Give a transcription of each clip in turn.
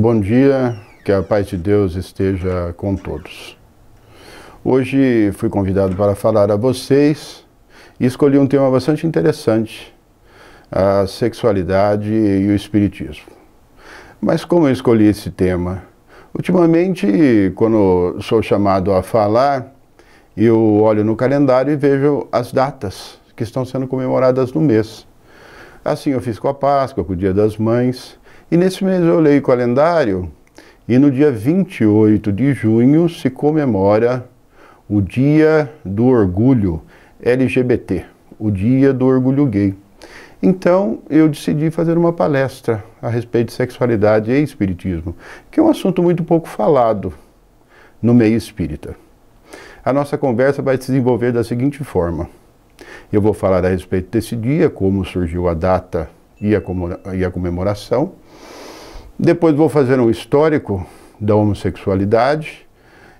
Bom dia, que a paz de Deus esteja com todos. Hoje fui convidado para falar a vocês e escolhi um tema bastante interessante, a sexualidade e o espiritismo. Mas como eu escolhi esse tema? Ultimamente, quando sou chamado a falar, eu olho no calendário e vejo as datas que estão sendo comemoradas no mês. Assim eu fiz com a Páscoa, com o Dia das Mães, e nesse mês eu olhei o calendário e no dia 28 de junho se comemora o Dia do Orgulho LGBT, o Dia do Orgulho Gay. Então eu decidi fazer uma palestra a respeito de sexualidade e espiritismo, que é um assunto muito pouco falado no meio espírita. A nossa conversa vai se desenvolver da seguinte forma: eu vou falar a respeito desse dia, como surgiu a data e a comemoração. Depois vou fazer um histórico da homossexualidade,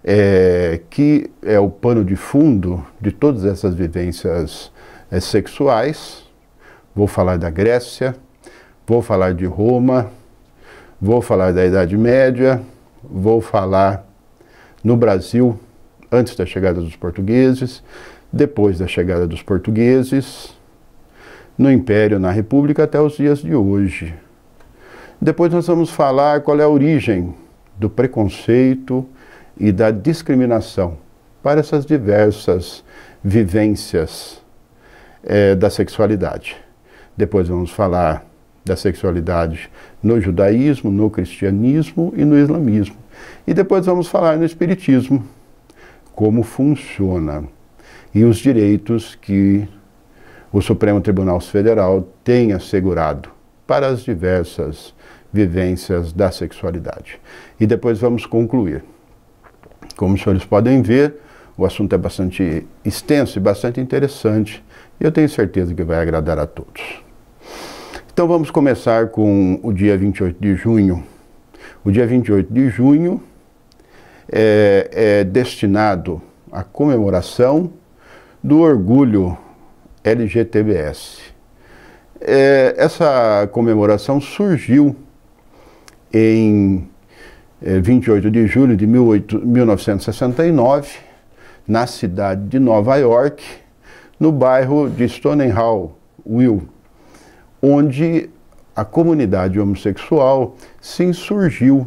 é, que é o pano de fundo de todas essas vivências é, sexuais. Vou falar da Grécia, vou falar de Roma, vou falar da Idade Média, vou falar no Brasil antes da chegada dos portugueses, depois da chegada dos portugueses, no Império, na República, até os dias de hoje. Depois nós vamos falar qual é a origem do preconceito e da discriminação para essas diversas vivências é, da sexualidade. Depois vamos falar da sexualidade no judaísmo, no cristianismo e no islamismo. E depois vamos falar no espiritismo, como funciona e os direitos que o Supremo Tribunal Federal tem assegurado para as diversas vivências da sexualidade. E depois vamos concluir. Como os senhores podem ver, o assunto é bastante extenso e bastante interessante, e eu tenho certeza que vai agradar a todos. Então vamos começar com o dia 28 de junho. O dia 28 de junho é, é destinado à comemoração do orgulho LGTBS. É, essa comemoração surgiu em é, 28 de julho de 18, 1969, na cidade de Nova York, no bairro de Stonehall, Will, onde a comunidade homossexual se insurgiu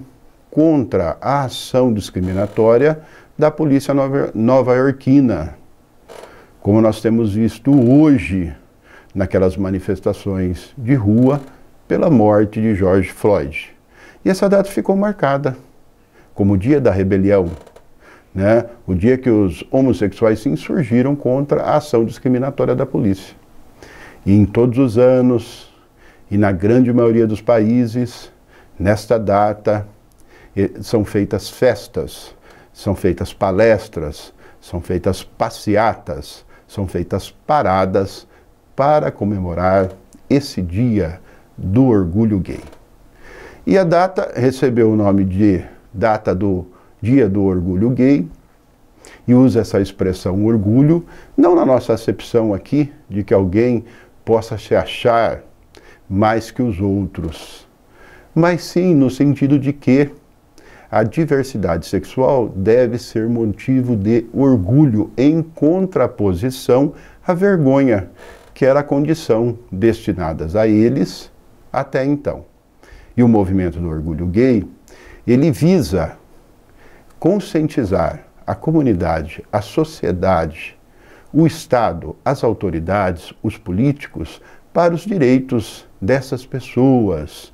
contra a ação discriminatória da polícia nova-iorquina como nós temos visto hoje naquelas manifestações de rua pela morte de George Floyd. E essa data ficou marcada como o dia da rebelião, né? o dia que os homossexuais se insurgiram contra a ação discriminatória da polícia. E em todos os anos, e na grande maioria dos países, nesta data, são feitas festas, são feitas palestras, são feitas passeatas, são feitas paradas para comemorar esse dia do orgulho gay. E a data recebeu o nome de data do Dia do Orgulho Gay e usa essa expressão orgulho, não na nossa acepção aqui de que alguém possa se achar mais que os outros, mas sim no sentido de que a diversidade sexual deve ser motivo de orgulho em contraposição à vergonha, que era a condição destinadas a eles até então. E o movimento do orgulho gay, ele visa conscientizar a comunidade, a sociedade, o Estado, as autoridades, os políticos para os direitos dessas pessoas,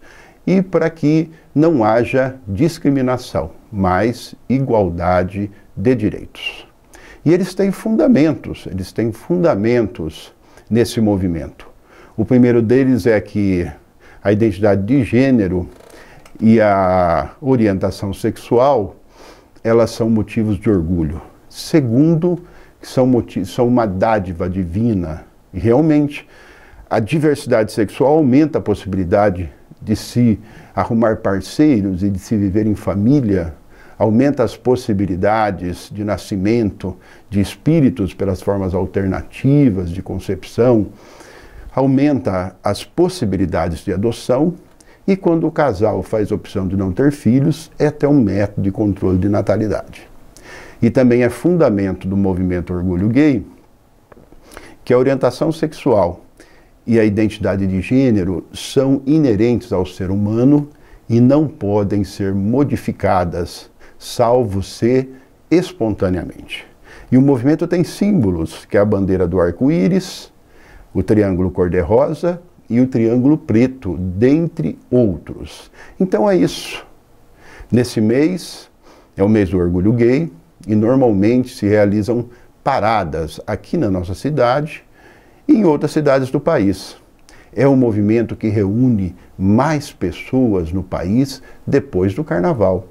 e para que não haja discriminação, mas igualdade de direitos. E eles têm fundamentos, eles têm fundamentos nesse movimento. O primeiro deles é que a identidade de gênero e a orientação sexual, elas são motivos de orgulho. Segundo, são, são uma dádiva divina. E realmente, a diversidade sexual aumenta a possibilidade de se arrumar parceiros e de se viver em família, aumenta as possibilidades de nascimento de espíritos pelas formas alternativas de concepção, aumenta as possibilidades de adoção. E quando o casal faz opção de não ter filhos, é até um método de controle de natalidade. E também é fundamento do movimento Orgulho Gay que é a orientação sexual e a identidade de gênero são inerentes ao ser humano e não podem ser modificadas, salvo ser espontaneamente. E o movimento tem símbolos, que é a bandeira do arco-íris, o triângulo cor-de-rosa e o triângulo preto, dentre outros. Então é isso. Nesse mês é o mês do orgulho gay e normalmente se realizam paradas aqui na nossa cidade e em outras cidades do país. É um movimento que reúne mais pessoas no país depois do carnaval.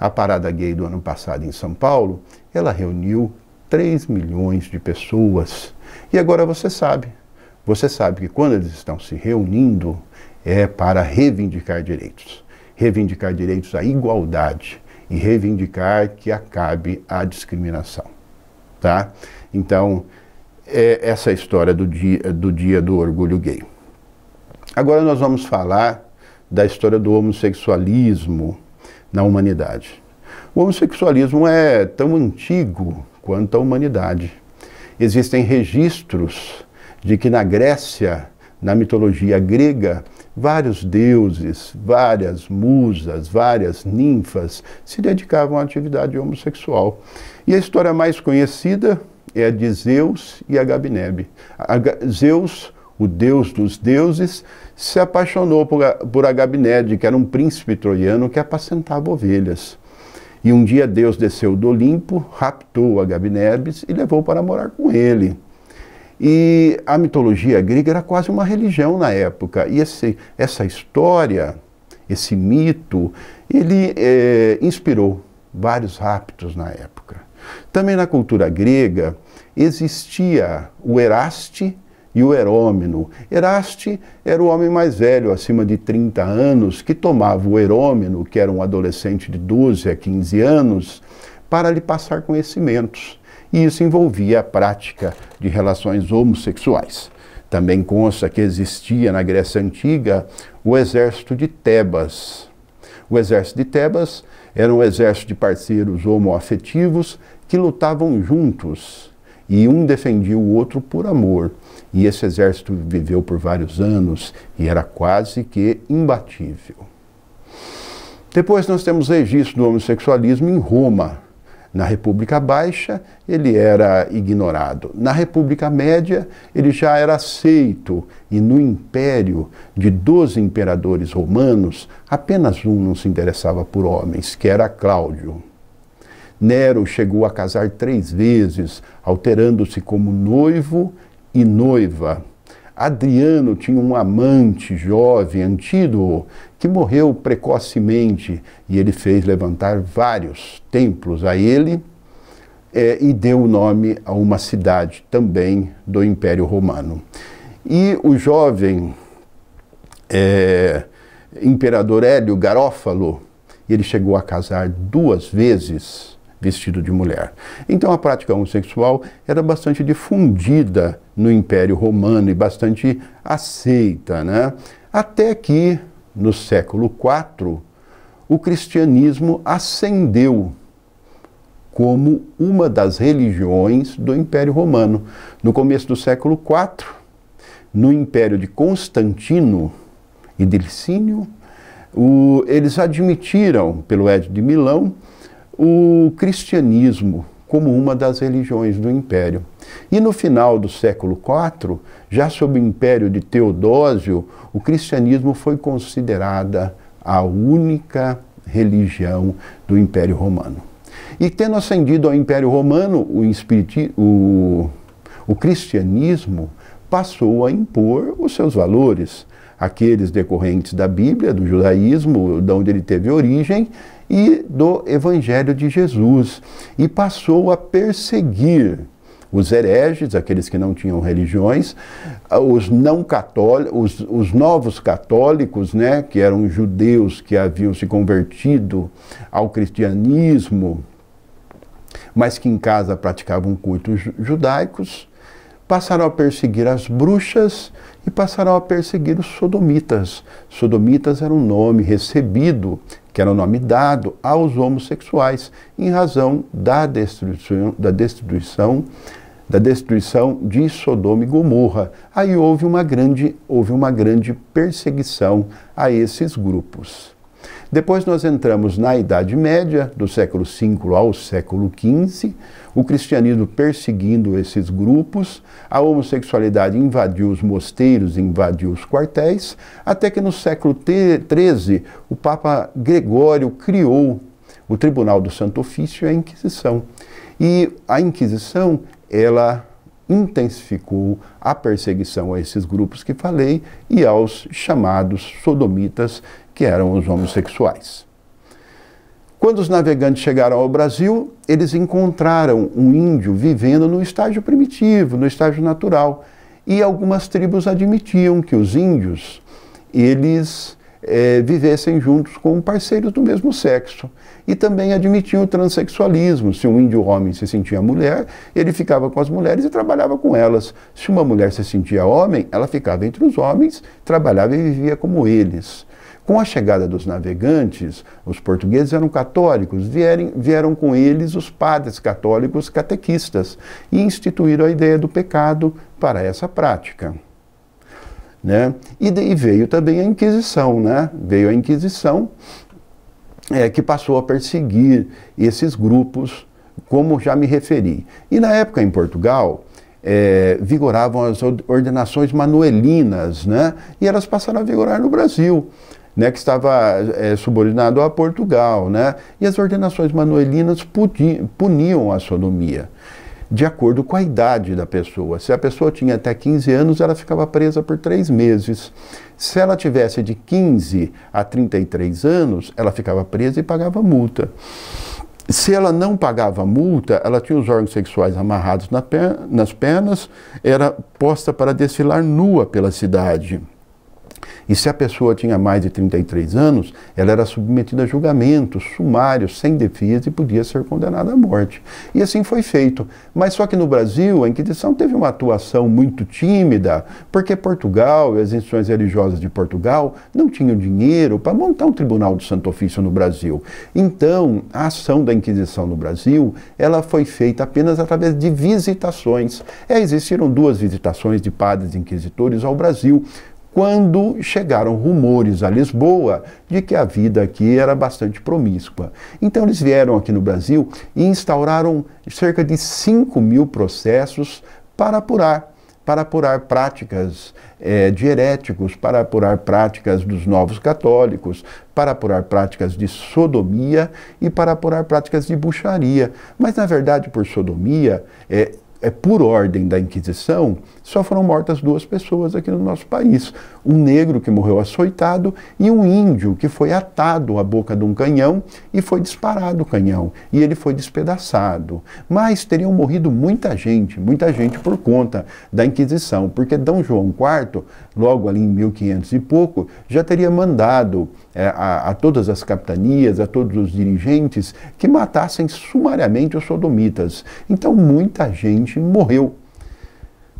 A parada gay do ano passado em São Paulo, ela reuniu 3 milhões de pessoas. E agora você sabe. Você sabe que quando eles estão se reunindo é para reivindicar direitos. Reivindicar direitos à igualdade e reivindicar que acabe a discriminação, tá? Então, é essa história do dia, do dia do orgulho gay. Agora nós vamos falar da história do homossexualismo na humanidade. O homossexualismo é tão antigo quanto a humanidade. Existem registros de que na Grécia, na mitologia grega, vários deuses, várias musas, várias ninfas se dedicavam à atividade homossexual. E a história mais conhecida é a de Zeus e Agabinebe. Zeus, o deus dos deuses, se apaixonou por, por Agabinebe, que era um príncipe troiano que apacentava ovelhas. E um dia Deus desceu do Olimpo, raptou Agabinebes e levou para morar com ele. E a mitologia grega era quase uma religião na época. E esse, essa história, esse mito, ele é, inspirou vários raptos na época. Também na cultura grega, existia o Eraste e o Herômeno. Eraste era o homem mais velho, acima de 30 anos, que tomava o Herômeno, que era um adolescente de 12 a 15 anos, para lhe passar conhecimentos. E isso envolvia a prática de relações homossexuais. Também consta que existia na Grécia Antiga o exército de Tebas. O exército de Tebas era um exército de parceiros homoafetivos que lutavam juntos e um defendia o outro por amor. E esse exército viveu por vários anos e era quase que imbatível. Depois nós temos registro do homossexualismo em Roma. Na República Baixa, ele era ignorado. Na República Média, ele já era aceito. E no império de 12 imperadores romanos, apenas um não se interessava por homens, que era Cláudio. Nero chegou a casar três vezes, alterando-se como noivo e noiva. Adriano tinha um amante jovem, Antídoto, que morreu precocemente e ele fez levantar vários templos a ele é, e deu o nome a uma cidade também do Império Romano. E o jovem é, imperador Hélio Garófalo, ele chegou a casar duas vezes vestido de mulher. Então a prática homossexual era bastante difundida no Império Romano e bastante aceita, né? Até que no século IV o cristianismo ascendeu como uma das religiões do Império Romano. No começo do século IV, no Império de Constantino e Dercínio, eles admitiram, pelo Edito de Milão, o cristianismo como uma das religiões do Império. E no final do século IV, já sob o império de Teodósio, o cristianismo foi considerada a única religião do Império Romano. E tendo ascendido ao Império Romano, o, o, o cristianismo passou a impor os seus valores, aqueles decorrentes da Bíblia, do judaísmo, de onde ele teve origem, e do Evangelho de Jesus, e passou a perseguir os hereges, aqueles que não tinham religiões, os não católicos, os, os, novos católicos, né, que eram judeus que haviam se convertido ao cristianismo, mas que em casa praticavam cultos judaicos, passarão a perseguir as bruxas e passarão a perseguir os sodomitas. Sodomitas era um nome recebido, que era o um nome dado aos homossexuais, em razão da destruição, da destruição da destruição de Sodoma e Gomorra. Aí houve uma grande, houve uma grande perseguição a esses grupos. Depois nós entramos na Idade Média, do século V ao século XV, o cristianismo perseguindo esses grupos, a homossexualidade invadiu os mosteiros, invadiu os quartéis, até que no século XIII o Papa Gregório criou o Tribunal do Santo Ofício e a Inquisição. E a Inquisição, ela intensificou a perseguição a esses grupos que falei e aos chamados sodomitas que eram os homossexuais. Quando os navegantes chegaram ao Brasil, eles encontraram um índio vivendo no estágio primitivo, no estágio natural. E algumas tribos admitiam que os índios, eles é, vivessem juntos com parceiros do mesmo sexo. E também admitiam o transexualismo. Se um índio homem se sentia mulher, ele ficava com as mulheres e trabalhava com elas. Se uma mulher se sentia homem, ela ficava entre os homens, trabalhava e vivia como eles. Com a chegada dos navegantes, os portugueses eram católicos, vieram, vieram com eles os padres católicos catequistas e instituíram a ideia do pecado para essa prática. Né? E, e veio também a Inquisição, né? veio a Inquisição é, que passou a perseguir esses grupos, como já me referi. E na época em Portugal, é, vigoravam as ordenações manuelinas, né? E elas passaram a vigorar no Brasil né, que estava é, subordinado a Portugal, né, e as ordenações manuelinas puniam a sodomia, de acordo com a idade da pessoa. Se a pessoa tinha até 15 anos, ela ficava presa por três meses. Se ela tivesse de 15 a 33 anos, ela ficava presa e pagava multa. Se ela não pagava multa, ela tinha os órgãos sexuais amarrados nas pernas, era posta para desfilar nua pela cidade. E se a pessoa tinha mais de 33 anos, ela era submetida a julgamento, sumário, sem defesa e podia ser condenada à morte. E assim foi feito. Mas só que no Brasil, a Inquisição teve uma atuação muito tímida, porque Portugal e as instituições religiosas de Portugal não tinham dinheiro para montar um tribunal do Santo Ofício no Brasil. Então, a ação da Inquisição no Brasil, ela foi feita apenas através de visitações. É, existiram duas visitações de padres inquisitores ao Brasil quando chegaram rumores a Lisboa de que a vida aqui era bastante promíscua. Então eles vieram aqui no Brasil e instauraram cerca de 5 mil processos para apurar para apurar práticas é, de heréticos, para apurar práticas dos novos católicos, para apurar práticas de sodomia e para apurar práticas de buxaria. Mas, na verdade, por sodomia, é, é, por ordem da Inquisição, só foram mortas duas pessoas aqui no nosso país: um negro que morreu açoitado e um índio que foi atado à boca de um canhão e foi disparado o canhão. E ele foi despedaçado. Mas teriam morrido muita gente, muita gente por conta da Inquisição, porque Dom João IV, logo ali em 1500 e pouco, já teria mandado é, a, a, todas as capitanias, a todos os dirigentes, que matassem sumariamente os sodomitas. Então, muita gente morreu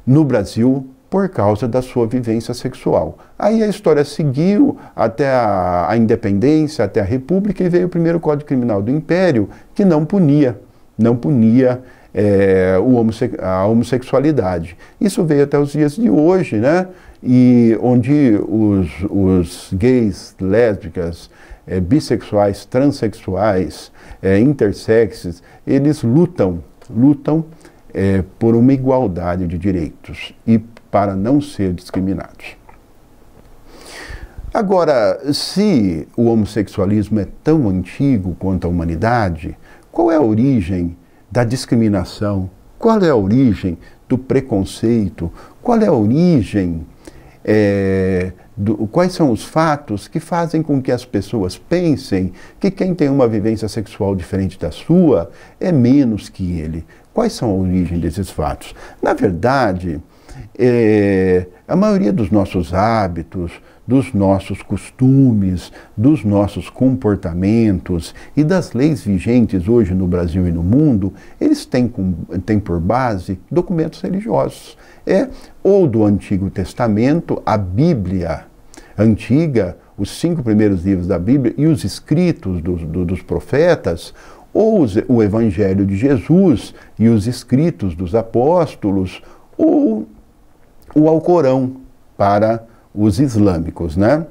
no Brasil por causa da sua vivência sexual. Aí a história seguiu até a, a independência, até a república, e veio o primeiro Código Criminal do Império, que não punia, não punia é, o homosse a homossexualidade. Isso veio até os dias de hoje, né? E onde os, os gays, lésbicas, é, bissexuais, transexuais, é, intersexes, eles lutam, lutam é, por uma igualdade de direitos e para não ser discriminados. Agora, se o homossexualismo é tão antigo quanto a humanidade, qual é a origem da discriminação? Qual é a origem do preconceito? Qual é a origem? É, do, quais são os fatos que fazem com que as pessoas pensem que quem tem uma vivência sexual diferente da sua é menos que ele? Quais são a origem desses fatos? Na verdade, é, a maioria dos nossos hábitos, dos nossos costumes, dos nossos comportamentos e das leis vigentes hoje no Brasil e no mundo, eles têm, têm por base documentos religiosos. É ou do Antigo Testamento, a Bíblia antiga, os cinco primeiros livros da Bíblia e os escritos dos, dos profetas, ou o Evangelho de Jesus e os escritos dos apóstolos, ou o Alcorão para os islâmicos, né?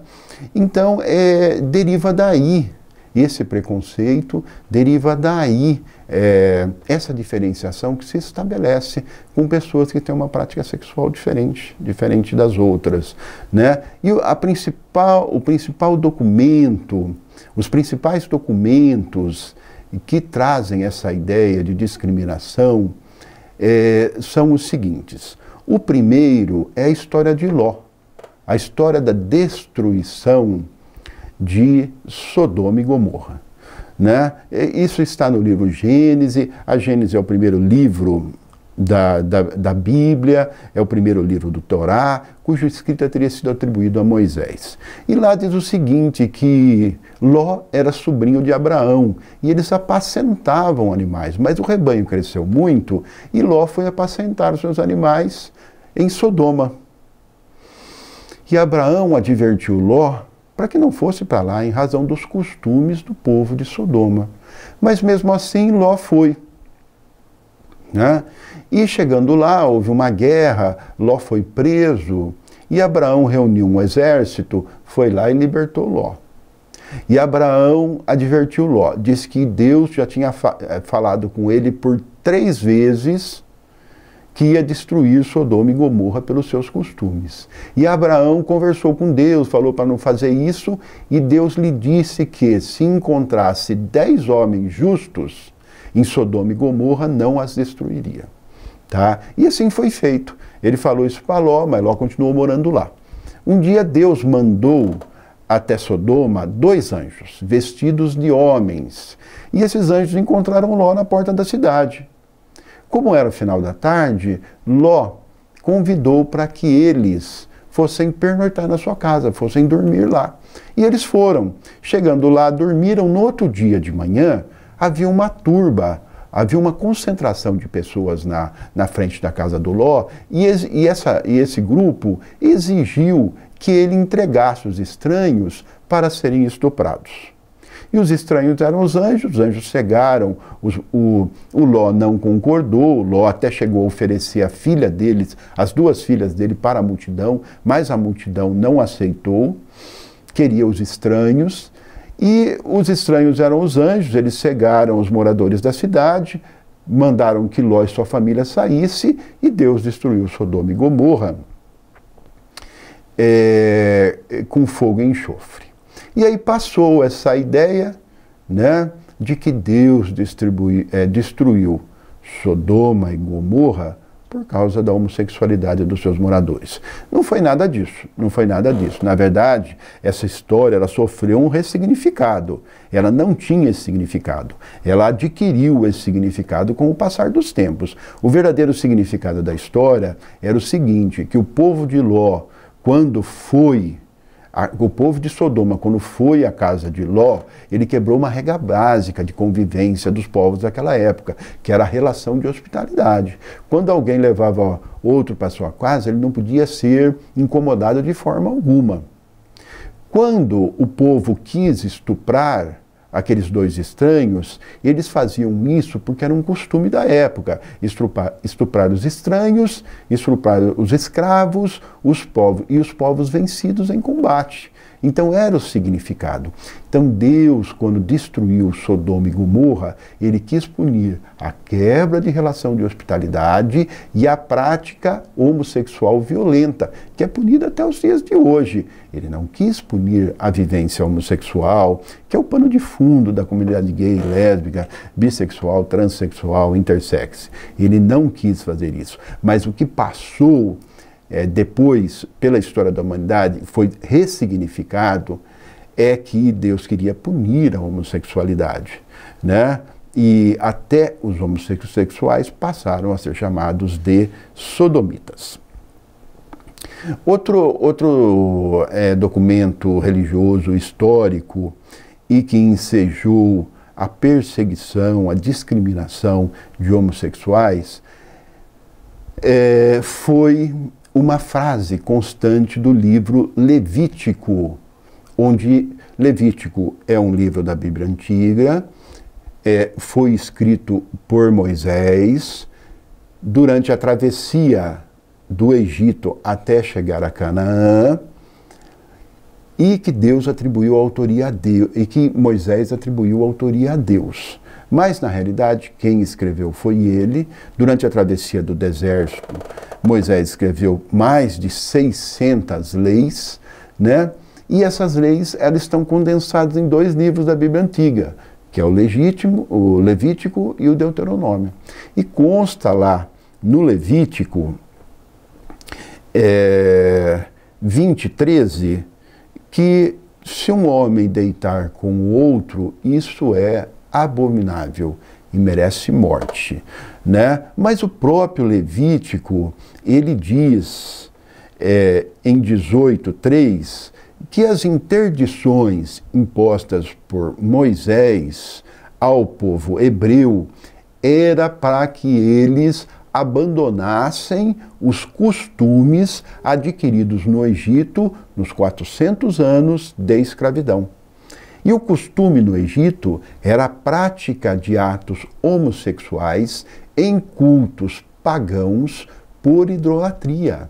Então, é, deriva daí esse preconceito deriva daí é, essa diferenciação que se estabelece com pessoas que têm uma prática sexual diferente, diferente das outras, né? E a principal, o principal documento, os principais documentos que trazem essa ideia de discriminação é, são os seguintes. O primeiro é a história de Ló a história da destruição de Sodoma e Gomorra. Né? Isso está no livro Gênesis, a Gênesis é o primeiro livro da, da, da, Bíblia, é o primeiro livro do Torá, cuja escrita teria sido atribuída a Moisés. E lá diz o seguinte: que Ló era sobrinho de Abraão e eles apacentavam animais, mas o rebanho cresceu muito e Ló foi apacentar os seus animais em Sodoma. E Abraão advertiu Ló para que não fosse para lá em razão dos costumes do povo de Sodoma. Mas mesmo assim, Ló foi. Né? E chegando lá, houve uma guerra, Ló foi preso, e Abraão reuniu um exército, foi lá e libertou Ló. E Abraão advertiu Ló, disse que Deus já tinha eh, falado com ele por três vezes que ia destruir Sodoma e Gomorra pelos seus costumes. E Abraão conversou com Deus, falou para não fazer isso, e Deus lhe disse que se encontrasse dez homens justos em Sodoma e Gomorra, não as destruiria. Tá? E assim foi feito. Ele falou isso para Ló, mas Ló continuou morando lá. Um dia Deus mandou até Sodoma dois anjos, vestidos de homens. E esses anjos encontraram Ló na porta da cidade. Como era o final da tarde, Ló convidou para que eles fossem pernoitar na sua casa, fossem dormir lá. E eles foram. Chegando lá, dormiram. No outro dia de manhã, havia uma turba, havia uma concentração de pessoas na, na frente da casa do Ló, e, ex, e, essa, e esse grupo exigiu que ele entregasse os estranhos para serem estuprados. E os estranhos eram os anjos, os anjos cegaram, os, o, o Ló não concordou, o Ló até chegou a oferecer a filha deles, as duas filhas dele, para a multidão, mas a multidão não aceitou, queria os estranhos, e os estranhos eram os anjos, eles cegaram os moradores da cidade, mandaram que Ló e sua família saísse, e Deus destruiu Sodoma e Gomorra é, com fogo e enxofre. E aí passou essa ideia né, de que Deus é, destruiu Sodoma e Gomorra por causa da homossexualidade dos seus moradores. Não foi nada disso, não foi nada disso. Na verdade, essa história ela sofreu um ressignificado. Ela não tinha esse significado. Ela adquiriu esse significado com o passar dos tempos. O verdadeiro significado da história era o seguinte, que o povo de Ló, quando foi o povo de Sodoma, quando foi à casa de Ló, ele quebrou uma regra básica de convivência dos povos daquela época, que era a relação de hospitalidade. Quando alguém levava outro para sua casa, ele não podia ser incomodado de forma alguma. Quando o povo quis estuprar, aqueles dois estranhos, eles faziam isso porque era um costume da época: estuprar, estuprar os estranhos, estuprar os escravos, os povos e os povos vencidos em combate. Então era o significado. Então Deus, quando destruiu Sodoma e Gomorra, ele quis punir a quebra de relação de hospitalidade e a prática homossexual violenta, que é punida até os dias de hoje. Ele não quis punir a vivência homossexual, que é o pano de fundo da comunidade gay, lésbica, bissexual, transexual, intersexo. Ele não quis fazer isso. Mas o que passou é, depois, pela história da humanidade, foi ressignificado, é que Deus queria punir a homossexualidade, né? E até os homossexuais passaram a ser chamados de sodomitas. Outro, outro é, documento religioso histórico e que ensejou a perseguição, a discriminação de homossexuais é, foi uma frase constante do livro Levítico, onde Levítico é um livro da Bíblia Antiga, é, foi escrito por Moisés durante a travessia do Egito até chegar a Canaã e que Deus atribuiu autoria a Deus e que Moisés atribuiu autoria a Deus. Mas, na realidade, quem escreveu foi ele. Durante a travessia do deserto, Moisés escreveu mais de 600 leis, né? E essas leis elas estão condensadas em dois livros da Bíblia Antiga, que é o legítimo, o Levítico e o Deuteronômio. E consta lá no Levítico é, 20, 13, que se um homem deitar com o outro, isso é abominável e merece morte, né? Mas o próprio Levítico, ele diz é, em 18.3 que as interdições impostas por Moisés ao povo hebreu era para que eles abandonassem os costumes adquiridos no Egito nos 400 anos de escravidão. E o costume no Egito era a prática de atos homossexuais em cultos pagãos por idolatria.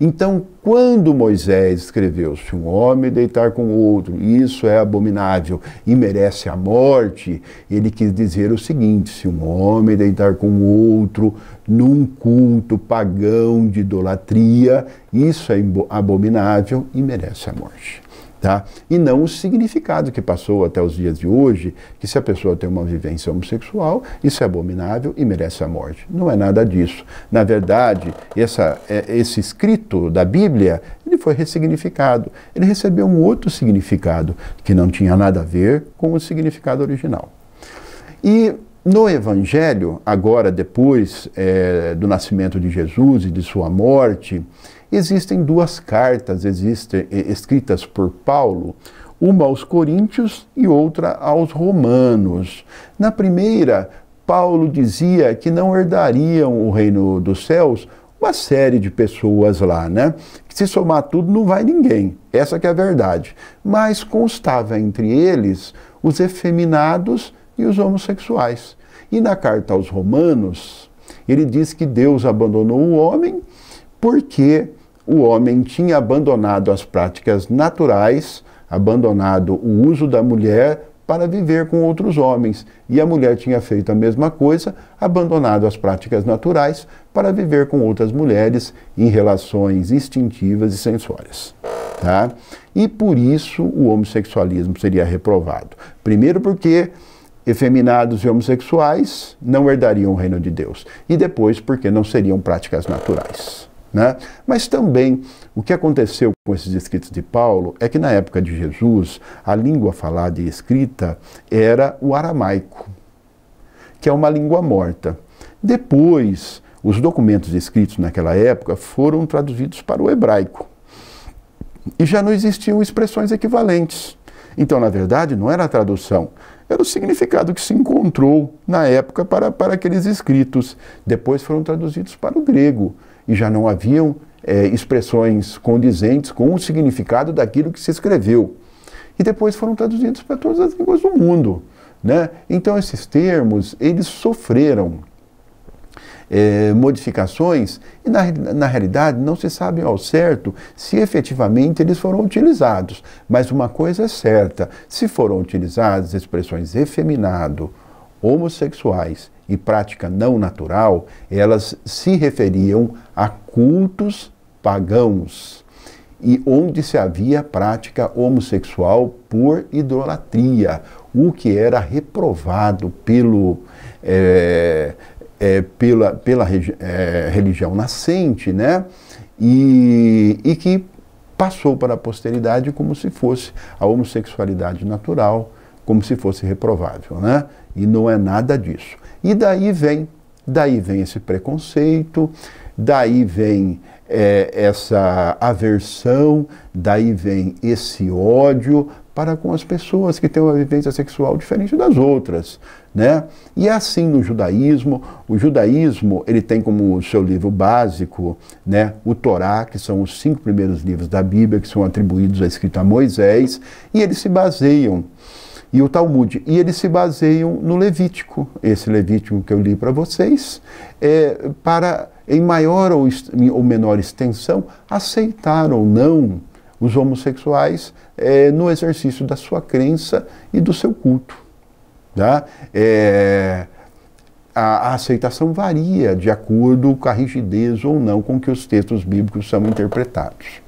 Então, quando Moisés escreveu: Se um homem deitar com outro, isso é abominável e merece a morte, ele quis dizer o seguinte: se um homem deitar com outro num culto pagão de idolatria, isso é abominável e merece a morte. Tá? E não o significado que passou até os dias de hoje, que se a pessoa tem uma vivência homossexual, isso é abominável e merece a morte. Não é nada disso. Na verdade, essa, é, esse escrito da Bíblia, ele foi ressignificado. Ele recebeu um outro significado que não tinha nada a ver com o significado original. E no Evangelho, agora depois é, do nascimento de Jesus e de sua morte, Existem duas cartas existem, escritas por Paulo, uma aos Coríntios e outra aos Romanos. Na primeira, Paulo dizia que não herdariam o reino dos céus uma série de pessoas lá, né? Que se somar tudo não vai ninguém. Essa que é a verdade. Mas constava entre eles os efeminados e os homossexuais. E na carta aos Romanos, ele diz que Deus abandonou o homem porque o homem tinha abandonado as práticas naturais, abandonado o uso da mulher para viver com outros homens. E a mulher tinha feito a mesma coisa, abandonado as práticas naturais para viver com outras mulheres em relações instintivas e sensórias. Tá? E por isso o homossexualismo seria reprovado. Primeiro, porque efeminados e homossexuais não herdariam o reino de Deus. E depois, porque não seriam práticas naturais. Né? Mas também o que aconteceu com esses escritos de Paulo é que na época de Jesus a língua falada e escrita era o aramaico, que é uma língua morta. Depois, os documentos escritos naquela época foram traduzidos para o hebraico e já não existiam expressões equivalentes. Então, na verdade, não era a tradução, era o significado que se encontrou na época para, para aqueles escritos. Depois foram traduzidos para o grego e já não haviam é, expressões condizentes com o significado daquilo que se escreveu. E depois foram traduzidos para todas as línguas do mundo. Né? Então esses termos, eles sofreram é, modificações e na, na realidade não se sabe ao certo se efetivamente eles foram utilizados. Mas uma coisa é certa, se foram utilizadas expressões efeminado, homossexuais e prática não natural, elas se referiam a cultos pagãos e onde se havia prática homossexual por idolatria, o que era reprovado pelo, é, é, pela, pela é, religião nascente, né? E, e que passou para a posteridade como se fosse a homossexualidade natural, como se fosse reprovável, né? E não é nada disso. E daí vem, daí vem esse preconceito, daí vem é, essa aversão, daí vem esse ódio para com as pessoas que têm uma vivência sexual diferente das outras, né? E é assim no judaísmo, o judaísmo ele tem como seu livro básico, né, o Torá, que são os cinco primeiros livros da Bíblia que são atribuídos à escrita a Moisés, e eles se baseiam e o Talmud. E eles se baseiam no Levítico, esse Levítico que eu li para vocês, é, para, em maior ou, ou, menor extensão, aceitar ou não os homossexuais é, no exercício da sua crença e do seu culto. Tá? É, a, a aceitação varia de acordo com a rigidez ou não com que os textos bíblicos são interpretados.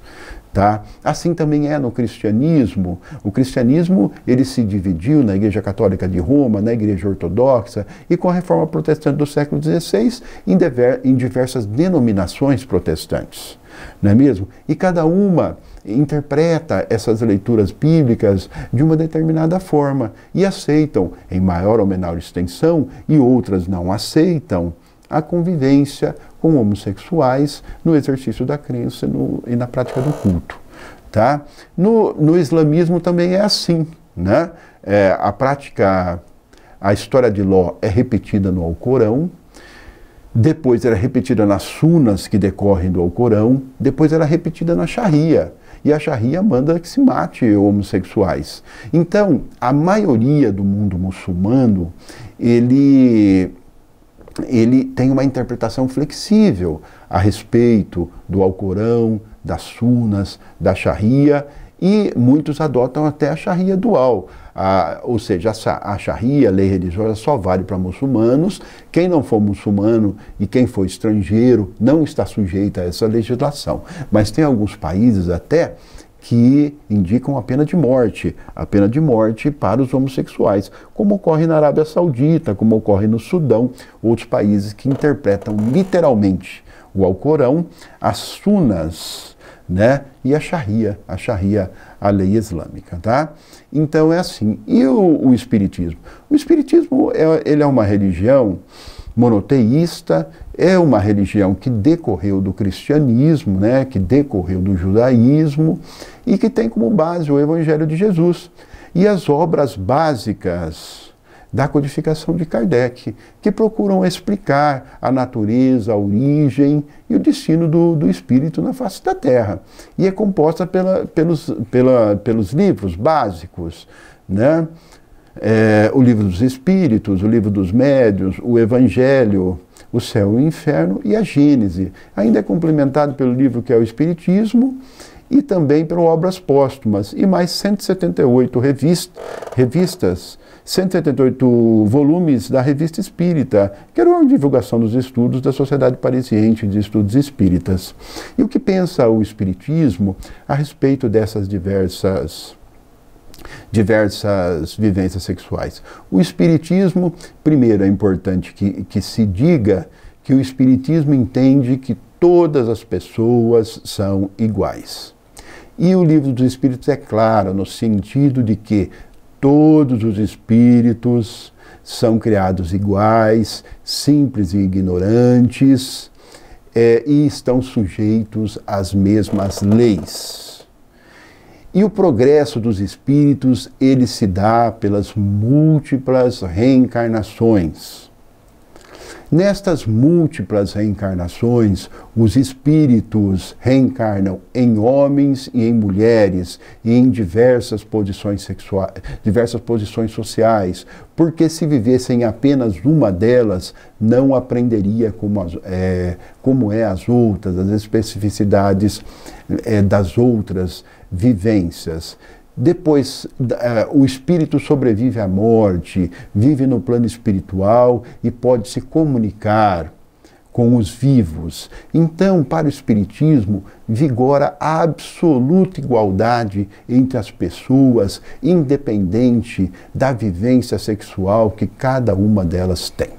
Tá? Assim também é no cristianismo. O cristianismo ele se dividiu na Igreja Católica de Roma, na Igreja Ortodoxa e com a Reforma Protestante do século XVI em, dever, em diversas denominações protestantes. Não é mesmo? E cada uma interpreta essas leituras bíblicas de uma determinada forma e aceitam, em maior ou menor extensão, e outras não aceitam, a convivência com homossexuais no exercício da crença no, e na prática do culto. Tá? No, no islamismo também é assim. Né? É, a prática, a história de Ló é repetida no Alcorão, depois era repetida nas sunas que decorrem do Alcorão, depois era repetida na Sharia. E a Sharia manda que se mate homossexuais. Então, a maioria do mundo muçulmano, ele ele tem uma interpretação flexível a respeito do Alcorão, das Sunas, da Sharia e muitos adotam até a Sharia dual, a, ou seja, a, a Sharia, a lei religiosa, só vale para muçulmanos. Quem não for muçulmano e quem for estrangeiro não está sujeito a essa legislação. Mas tem alguns países até que indicam a pena de morte, a pena de morte para os homossexuais, como ocorre na Arábia Saudita, como ocorre no Sudão, outros países que interpretam literalmente o Alcorão, as sunas, né, e a Sharia, a Sharia, a lei islâmica, tá? Então é assim. E o, o espiritismo? O espiritismo é, ele é uma religião monoteísta, é uma religião que decorreu do cristianismo, né, que decorreu do judaísmo e que tem como base o Evangelho de Jesus e as obras básicas da codificação de Kardec, que procuram explicar a natureza, a origem e o destino do, do espírito na face da Terra. E é composta pela, pelos, pela, pelos livros básicos, né? É, o livro dos Espíritos, o livro dos Médios, o Evangelho, o Céu e o Inferno e a Gênese. Ainda é complementado pelo livro que é o Espiritismo e também pelo Obras Póstumas, e mais 178 revist, revistas, 178 volumes da Revista Espírita, que era uma divulgação dos estudos da Sociedade Parisiense de Estudos Espíritas. E o que pensa o Espiritismo a respeito dessas diversas diversas vivências sexuais. O espiritismo, primeiro, é importante que, que se diga que o espiritismo entende que todas as pessoas são iguais. E o livro dos espíritos é claro no sentido de que todos os espíritos são criados iguais, simples e ignorantes, é, e estão sujeitos às mesmas leis. E o progresso dos espíritos ele se dá pelas múltiplas reencarnações. Nestas múltiplas reencarnações, os espíritos reencarnam em homens e em mulheres e em diversas posições sexuais, diversas posições sociais, porque se vivessem apenas uma delas, não aprenderia como, as, é, como é as outras, as especificidades é, das outras vivências. Depois, é, o espírito sobrevive à morte, vive no plano espiritual e pode se comunicar com os vivos. Então, para o espiritismo, vigora a absoluta igualdade entre as pessoas, independente da vivência sexual que cada uma delas tem.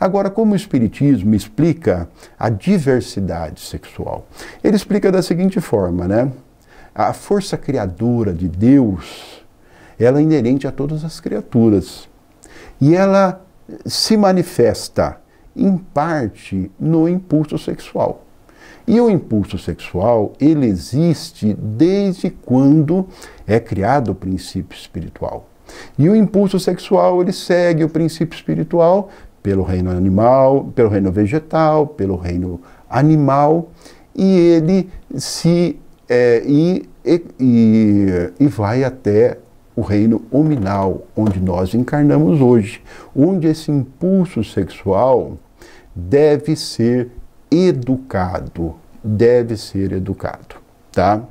Agora, como o Espiritismo explica a diversidade sexual? Ele explica da seguinte forma, né? a força criadora de Deus, ela é inerente a todas as criaturas. E ela se manifesta, em parte, no impulso sexual. E o impulso sexual, ele existe desde quando é criado o princípio espiritual. E o impulso sexual, ele segue o princípio espiritual pelo reino animal, pelo reino vegetal, pelo reino animal, e ele se é, e, e, e vai até o reino hominal, onde nós encarnamos hoje, onde esse impulso sexual deve ser educado, deve ser educado, tá?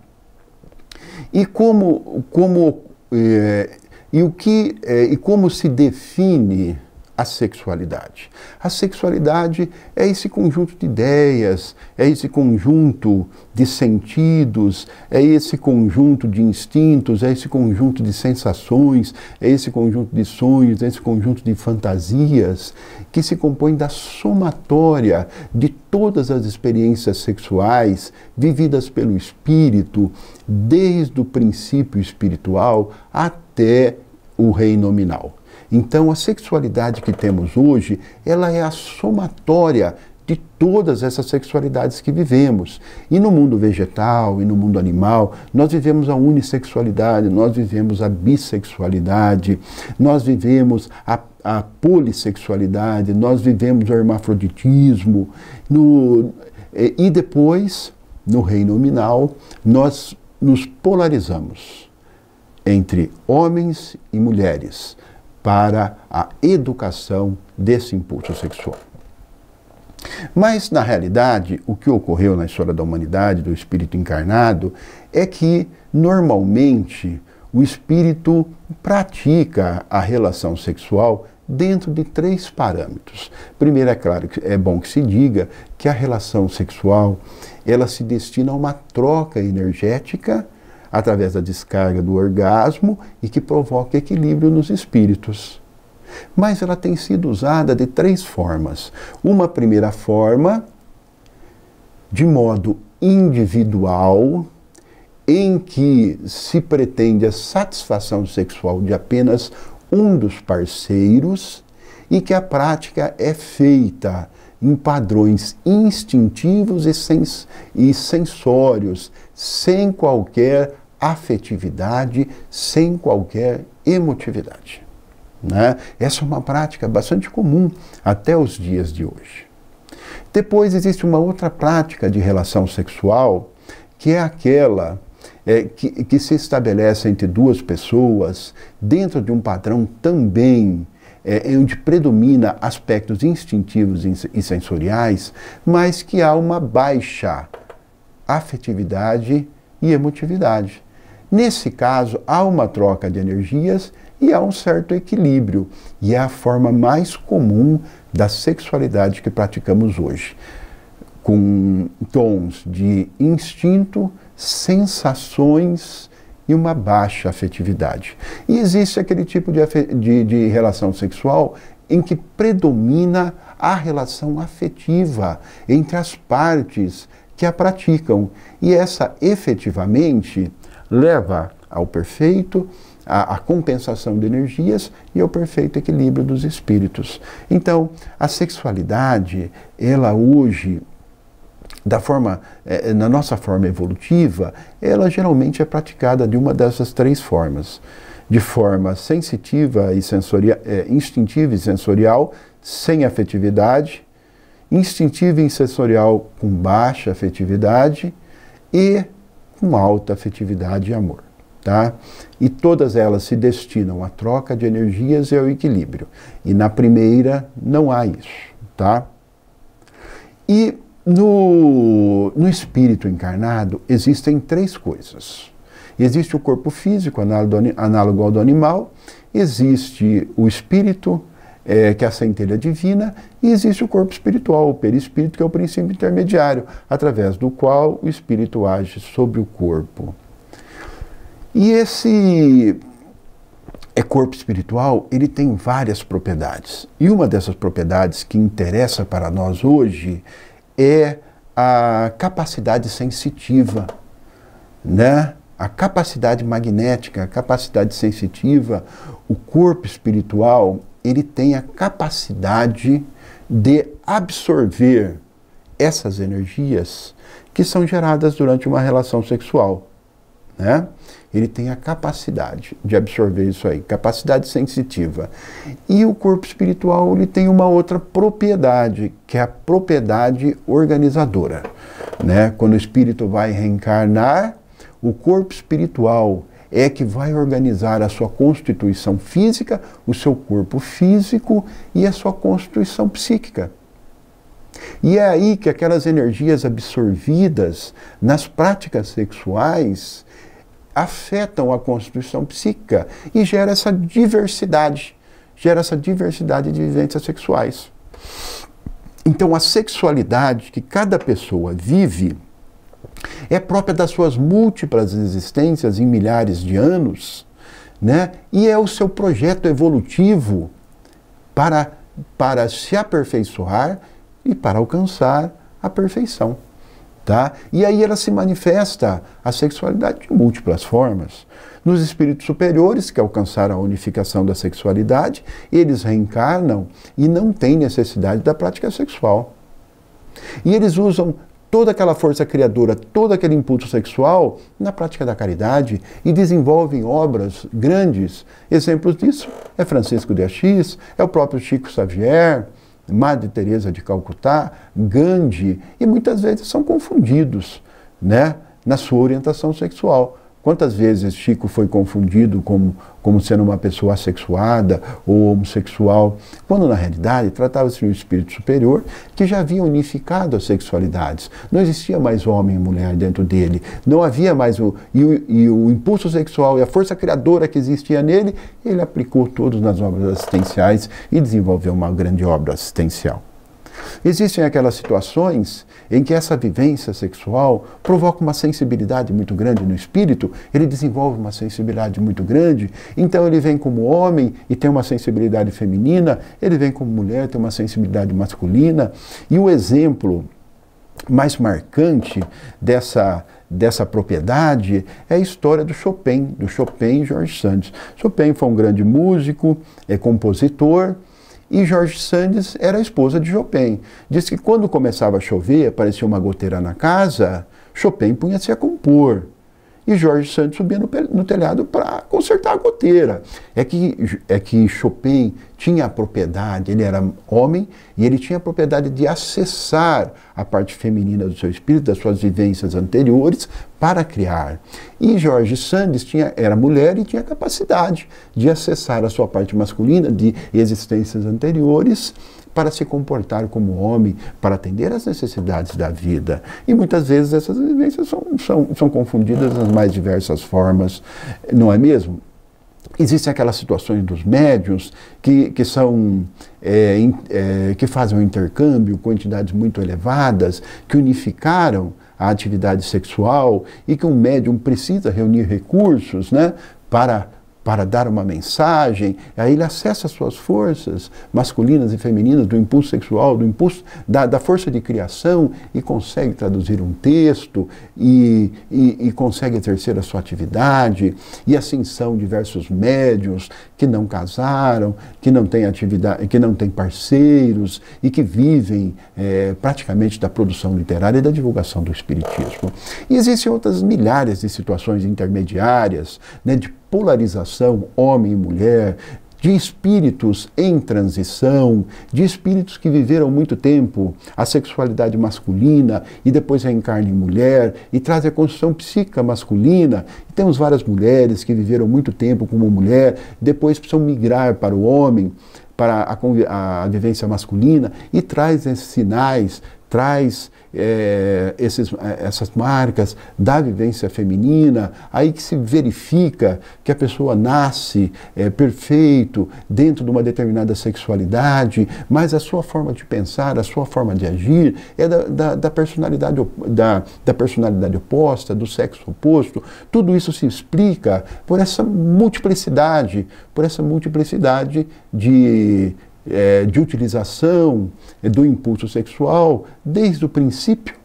E como, como é, e o que é, e como se define a sexualidade. A sexualidade é esse conjunto de ideias, é esse conjunto de sentidos, é esse conjunto de instintos, é esse conjunto de sensações, é esse conjunto de sonhos, é esse conjunto de fantasias que se compõe da somatória de todas as experiências sexuais vividas pelo espírito, desde o princípio espiritual até o reino nominal. Então, a sexualidade que temos hoje, ela é a somatória de todas essas sexualidades que vivemos. E no mundo vegetal e no mundo animal, nós vivemos a unissexualidade, nós vivemos a bissexualidade, nós vivemos a, a polissexualidade, nós vivemos o hermafroditismo. No, e depois, no reino nominal, nós nos polarizamos entre homens e mulheres para a educação desse impulso sexual. Mas, na realidade, o que ocorreu na história da humanidade, do espírito encarnado, é que, normalmente, o espírito pratica a relação sexual dentro de três parâmetros. Primeiro, é claro que é bom que se diga que a relação sexual ela se destina a uma troca energética através da descarga do orgasmo e que provoca equilíbrio nos espíritos. Mas ela tem sido usada de três formas. Uma primeira forma, de modo individual, em que se pretende a satisfação sexual de apenas um dos parceiros e que a prática é feita em padrões instintivos e, sens e sensórios, sem qualquer afetividade, sem qualquer emotividade. Né? Essa é uma prática bastante comum até os dias de hoje. Depois existe uma outra prática de relação sexual, que é aquela é, que, que, se estabelece entre duas pessoas dentro de um padrão também é, é onde predomina aspectos instintivos e sensoriais, mas que há uma baixa afetividade e emotividade. Nesse caso, há uma troca de energias e há um certo equilíbrio, e é a forma mais comum da sexualidade que praticamos hoje, com tons de instinto, sensações e uma baixa afetividade. E existe aquele tipo de, de, de relação sexual em que predomina a relação afetiva entre as partes, que a praticam. E essa efetivamente leva ao perfeito, à, compensação de energias e ao perfeito equilíbrio dos espíritos. Então, a sexualidade, ela hoje, da forma, eh, eh, na nossa forma evolutiva, ela geralmente é praticada de uma dessas três formas. De forma sensitiva e sensoria, eh, instintiva e sensorial, sem afetividade, instintiva e sensorial com baixa afetividade e com alta afetividade e amor. Tá? E todas elas se destinam à troca de energias e ao equilíbrio. E na primeira não há isso. Tá? E no, no espírito encarnado existem três coisas. Existe o corpo físico, análogo ao do animal, existe o espírito, é, que é a centelha divina, e existe o corpo espiritual, o perispírito, que é o princípio intermediário, através do qual o espírito age sobre o corpo. E esse é corpo espiritual, ele tem várias propriedades. E uma dessas propriedades que interessa para nós hoje é a capacidade sensitiva, né? A capacidade magnética, a capacidade sensitiva, o corpo espiritual ele tem a capacidade de absorver essas energias que são geradas durante uma relação sexual. Né? Ele tem a capacidade de absorver isso aí, capacidade sensitiva. E o corpo espiritual ele tem uma outra propriedade, que é a propriedade organizadora. Né? Quando o espírito vai reencarnar, o corpo espiritual é que vai organizar a sua constituição física, o seu corpo físico e a sua constituição psíquica. E é aí que aquelas energias absorvidas nas práticas sexuais afetam a constituição psíquica e gera essa diversidade, gera essa diversidade de vivências sexuais. Então a sexualidade que cada pessoa vive é própria das suas múltiplas existências em milhares de anos, né? e é o seu projeto evolutivo para, para se aperfeiçoar e para alcançar a perfeição. Tá? E aí ela se manifesta a sexualidade de múltiplas formas. Nos espíritos superiores que alcançaram a unificação da sexualidade, eles reencarnam e não têm necessidade da prática sexual. E eles usam toda aquela força criadora, todo aquele impulso sexual na prática da caridade e desenvolvem obras grandes. Exemplos disso é Francisco de Assis, é o próprio Chico Xavier, Madre Teresa de Calcutá, Gandhi, e muitas vezes são confundidos, né, na sua orientação sexual. Quantas vezes Chico foi confundido como, como sendo uma pessoa assexuada ou homossexual, quando na realidade tratava-se de um espírito superior que já havia unificado as sexualidades. Não existia mais homem e mulher dentro dele, não havia mais o e, o. e o impulso sexual e a força criadora que existia nele, ele aplicou todos nas obras assistenciais e desenvolveu uma grande obra assistencial. Existem aquelas situações em que essa vivência sexual provoca uma sensibilidade muito grande no espírito, ele desenvolve uma sensibilidade muito grande, então ele vem como homem e tem uma sensibilidade feminina, ele vem como mulher, tem uma sensibilidade masculina. E o exemplo mais marcante dessa dessa propriedade é a história do Chopin, do Chopin e George Sand. Chopin foi um grande músico, é compositor, e Jorge Sandes era a esposa de Chopin. Diz que quando começava a chover, aparecia uma goteira na casa, Chopin punha-se a compor e Jorge Santos subia no, no telhado para consertar a goteira. É que, é que Chopin tinha a propriedade, ele era homem e ele tinha a propriedade de acessar a parte feminina do seu espírito, das suas vivências anteriores, para criar. E Jorge Sandys tinha, era mulher e tinha capacidade de acessar a sua parte masculina, de existências anteriores, para se comportar como homem, para atender às necessidades da vida. E muitas vezes essas vivências são, são, são confundidas nas mais diversas formas, não é mesmo? Existem aquelas situações dos médiuns que, que são é, é, que fazem um intercâmbio com entidades muito elevadas, que unificaram a atividade sexual e que um médium precisa reunir recursos né, para para dar uma mensagem, aí ele acessa as suas forças masculinas e femininas, do impulso sexual, do impulso da, da força de criação e consegue traduzir um texto e, e, e, consegue exercer a sua atividade. E assim são diversos médios que não casaram, que não têm atividade, que não têm parceiros e que vivem é, praticamente da produção literária e da divulgação do espiritismo. E existem outras milhares de situações intermediárias, né, de polarização homem e mulher, de espíritos em transição, de espíritos que viveram muito tempo a sexualidade masculina e depois reencarna em mulher e traz a construção psíquica masculina. E temos várias mulheres que viveram muito tempo como mulher, depois precisam migrar para o homem, para a, a, a vivência masculina e traz esses sinais traz é, esses, eh, essas marcas da vivência feminina, aí que se verifica que a pessoa nasce é, perfeito dentro de uma determinada sexualidade, mas a sua forma de pensar, a sua forma de agir é da, da, da personalidade, da, da, personalidade oposta, do sexo oposto. Tudo isso se explica por essa multiplicidade, por essa multiplicidade de é, de utilização é, do impulso sexual desde o princípio,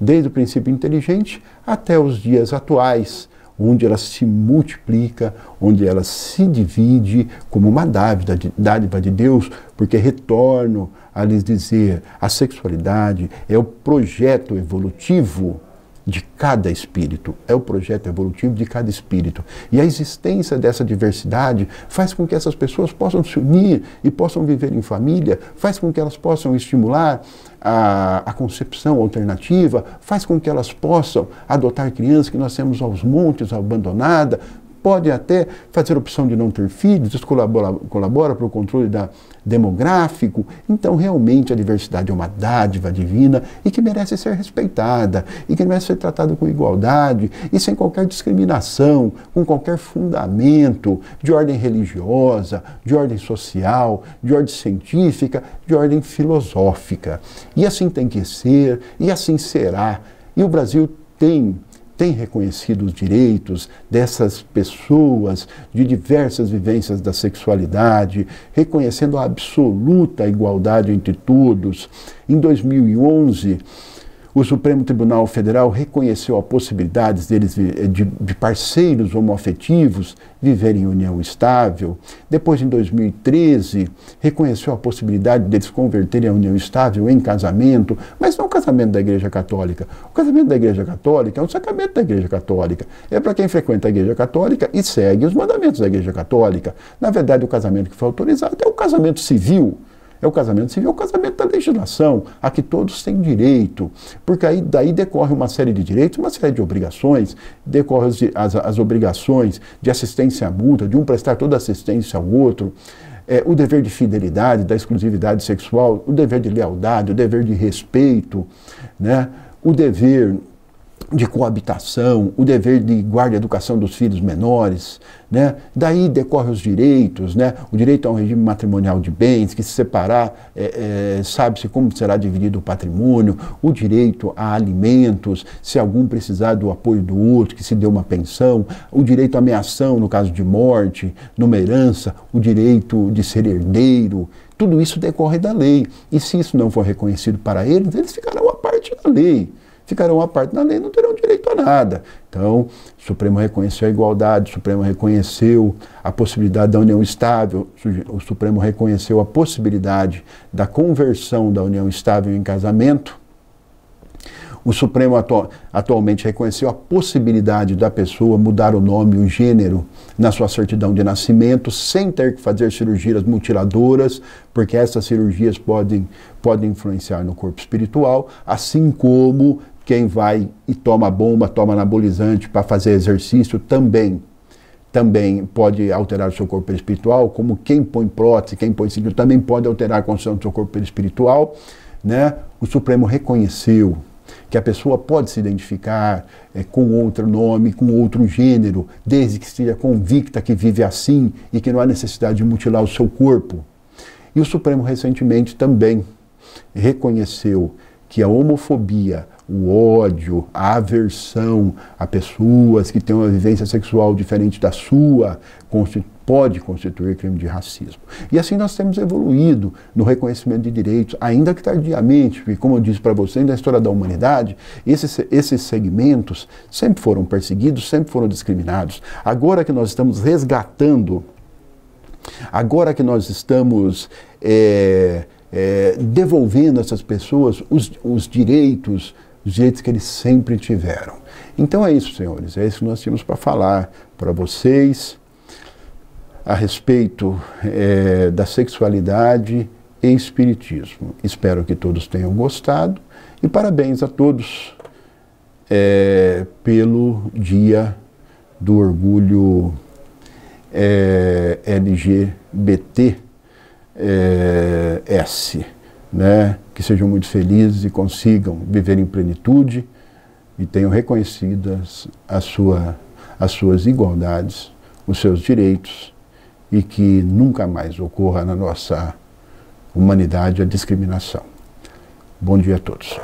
desde o princípio inteligente até os dias atuais, onde ela se multiplica, onde ela se divide como uma dádiva de, dádiva de Deus, porque retorno a lhes dizer, a sexualidade é o projeto evolutivo de cada espírito, é o projeto evolutivo de cada espírito. E a existência dessa diversidade faz com que essas pessoas possam se unir e possam viver em família, faz com que elas possam estimular a, a concepção alternativa, faz com que elas possam adotar crianças que nós temos aos montes abandonada, pode até fazer opção de não ter filhos, isso colabora para o controle da demográfico. Então, realmente, a diversidade é uma dádiva divina e que merece ser respeitada, e que merece ser tratada com igualdade e sem qualquer discriminação, com qualquer fundamento de ordem religiosa, de ordem social, de ordem científica, de ordem filosófica. E assim tem que ser, e assim será. E o Brasil tem tem reconhecido os direitos dessas pessoas de diversas vivências da sexualidade, reconhecendo a absoluta igualdade entre todos. Em 2011, o Supremo Tribunal Federal reconheceu a possibilidade deles, eh, de, de parceiros homoafetivos viverem em união estável. Depois, em 2013, reconheceu a possibilidade deles converterem a união estável em casamento, mas não o casamento da Igreja Católica. O casamento da Igreja Católica é um sacramento da Igreja Católica. É para quem frequenta a Igreja Católica e segue os mandamentos da Igreja Católica. Na verdade, o casamento que foi autorizado é o casamento civil é o casamento civil, é o casamento da legislação, a que todos têm direito, porque aí daí decorre uma série de direitos, uma série de obrigações, decorre as, as, as obrigações de assistência à multa, de um prestar toda assistência ao outro. É, o dever de fidelidade, da exclusividade sexual, o dever de lealdade, o dever de respeito, né? o dever de coabitação, o dever de guarda e educação dos filhos menores, né? daí decorrem os direitos, né? o direito a um regime matrimonial de bens, que se separar é, é, sabe-se como será dividido o patrimônio, o direito a alimentos, se algum precisar do apoio do outro, que se dê uma pensão, o direito à ameação no caso de morte, numa herança, o direito de ser herdeiro, tudo isso decorre da lei. E se isso não for reconhecido para eles, eles ficarão à parte da lei ficarão à parte da lei, não terão direito a nada. Então, o Supremo reconheceu a igualdade, o Supremo reconheceu a possibilidade da união estável, o Supremo reconheceu a possibilidade da conversão da união estável em casamento. O Supremo atu atualmente reconheceu a possibilidade da pessoa mudar o nome e o gênero na sua certidão de nascimento, sem ter que fazer cirurgias mutiladoras, porque essas cirurgias podem, podem influenciar no corpo espiritual, assim como quem vai e toma bomba, toma anabolizante para fazer exercício também também pode alterar o seu corpo espiritual, como quem põe prótese, quem põe cílio, também pode alterar a condição do seu corpo espiritual, né? O Supremo reconheceu que a pessoa pode se identificar é, com outro nome, com outro gênero, desde que esteja convicta que vive assim e que não há necessidade de mutilar o seu corpo. E o Supremo recentemente também reconheceu que a homofobia, o ódio, a aversão a pessoas que têm uma vivência sexual diferente da sua, pode constituir crime de racismo. E assim nós temos evoluído no reconhecimento de direitos, ainda que tardiamente, porque, como eu disse para vocês, na história da humanidade, esses, esses segmentos sempre foram perseguidos, sempre foram discriminados. Agora que nós estamos resgatando, agora que nós estamos. É, é, devolvendo essas pessoas os, os direitos os jeito que eles sempre tiveram. Então é isso, senhores, é isso que nós tínhamos para falar para vocês a respeito é, da sexualidade e espiritismo. Espero que todos tenham gostado e parabéns a todos é, pelo Dia do Orgulho é, LGBTS. É, né? que sejam muito felizes e consigam viver em plenitude e tenham reconhecidas a sua, as suas igualdades, os seus direitos e que nunca mais ocorra na nossa humanidade a discriminação. Bom dia a todos.